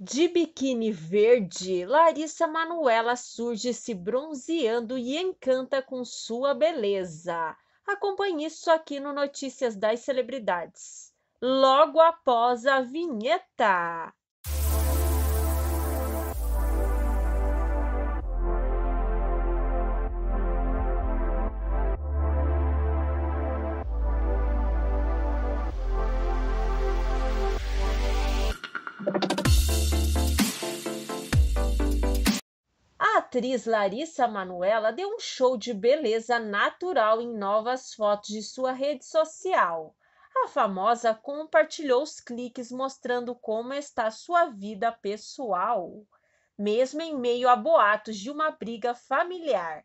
De biquíni verde, Larissa Manuela surge se bronzeando e encanta com sua beleza. Acompanhe isso aqui no Notícias das Celebridades. Logo após a vinheta. atriz Larissa Manuela deu um show de beleza natural em novas fotos de sua rede social. A famosa compartilhou os cliques mostrando como está sua vida pessoal, mesmo em meio a boatos de uma briga familiar.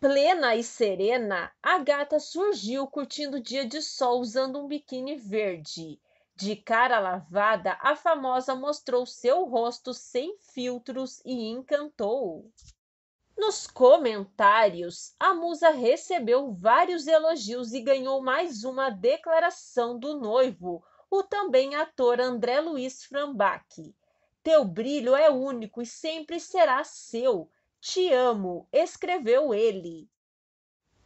Plena e serena, a gata surgiu curtindo o dia de sol usando um biquíni verde. De cara lavada, a famosa mostrou seu rosto sem filtros e encantou. Nos comentários, a musa recebeu vários elogios e ganhou mais uma declaração do noivo, o também ator André Luiz Frambach. Teu brilho é único e sempre será seu. Te amo, escreveu ele.